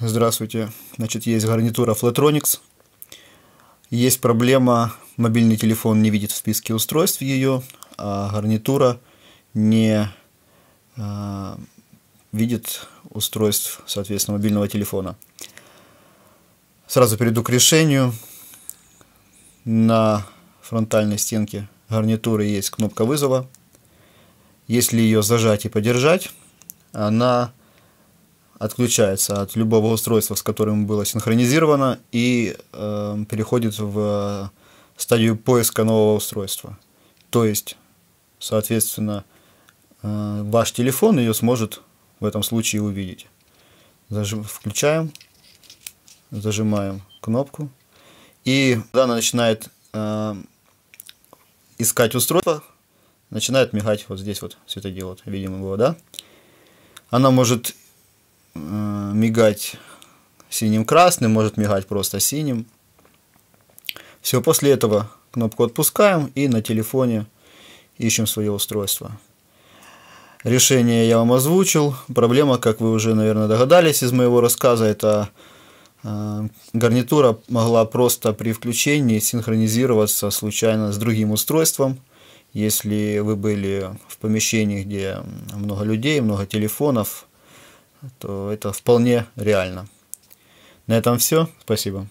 Здравствуйте. Значит, есть гарнитура Flatronics. Есть проблема, мобильный телефон не видит в списке устройств ее, а гарнитура не э, видит устройств, соответственно, мобильного телефона. Сразу перейду к решению. На фронтальной стенке гарнитуры есть кнопка вызова. Если ее зажать и подержать, она отключается от любого устройства, с которым было синхронизировано, и э, переходит в стадию поиска нового устройства. То есть, соответственно, э, ваш телефон ее сможет в этом случае увидеть. Зажим, включаем, зажимаем кнопку, и она начинает э, искать устройство, начинает мигать вот здесь вот светодиод, видимо его, да? Она может Э, мигать синим-красным, может мигать просто синим. Все, после этого кнопку отпускаем и на телефоне ищем свое устройство. Решение я вам озвучил. Проблема, как вы уже, наверное, догадались из моего рассказа, это э, гарнитура могла просто при включении синхронизироваться случайно с другим устройством. Если вы были в помещении, где много людей, много телефонов, то это вполне реально. На этом все. Спасибо.